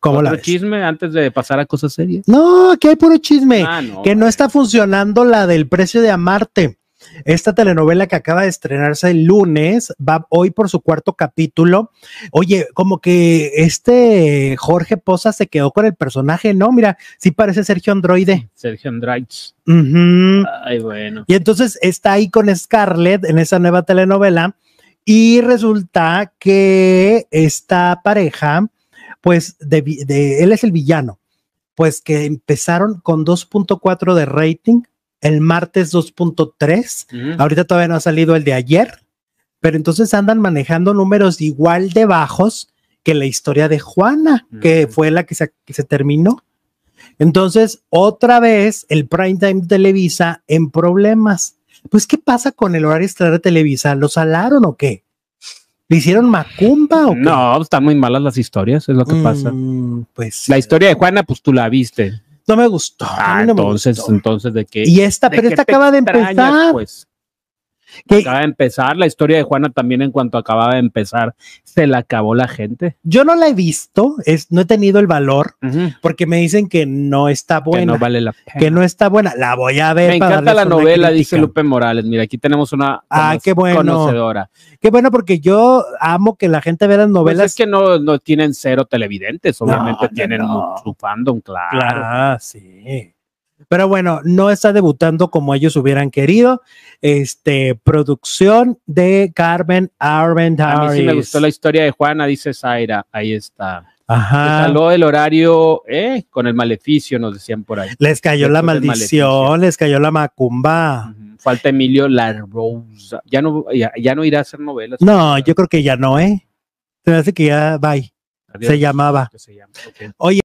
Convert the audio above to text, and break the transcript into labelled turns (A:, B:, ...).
A: ¿Cómo la chisme antes de pasar a cosas serias?
B: No, aquí hay puro chisme. Ah, que no está funcionando la del precio de amarte. Esta telenovela que acaba de estrenarse el lunes va hoy por su cuarto capítulo. Oye, como que este Jorge Poza se quedó con el personaje, ¿no? Mira, sí parece Sergio Androide.
A: Sergio Androides.
B: Ay, bueno. Y entonces está ahí con Scarlett en esa nueva telenovela y resulta que esta pareja pues de, él es el villano, pues que empezaron con 2.4 de rating, el martes 2.3, ahorita todavía no ha salido el de ayer, pero entonces andan manejando números igual de bajos que la historia de Juana, que fue la que se, terminó. Entonces, otra vez el prime time Televisa en problemas. Pues, ¿qué pasa con el horario estelar de Televisa? lo salaron o qué?
A: ¿Le hicieron macumba o qué? No, pues, están muy malas las historias, es lo que mm, pasa. Pues. La historia de Juana, pues tú la viste. No me gustó. Ah, entonces, entonces, ¿de qué? Y esta, pero esta acaba de empezar. Pues? Que acaba de empezar, la historia de Juana también en cuanto acababa de empezar, se la acabó la gente. Yo no la he visto, es,
B: no he tenido el valor, porque me dicen que no está buena. Que no vale la pena. Que no está buena, la
A: voy a ver. Me encanta la novela, dice Lupe Morales. Mira, aquí tenemos una ah, conocedora.
B: Qué bueno, porque yo amo que la gente vea las pues novelas.
A: es que no, tienen cero televidentes, obviamente tienen su fandom, claro. Claro, sí.
B: Pero bueno, no está debutando como ellos hubieran querido. Este, producción de Carmen Arben A me gustó
A: la historia de Juana, dice Zaira. Ahí está. Ajá. el horario eh, con el maleficio, nos decían por ahí. Les cayó la maldición,
B: les cayó la macumba.
A: Falta Emilio Larrosa. Ya no, ya, no irá a hacer novelas. No,
B: yo creo que ya no, ¿eh? Se me hace que ya, bye.
A: Se llamaba.
B: Oye.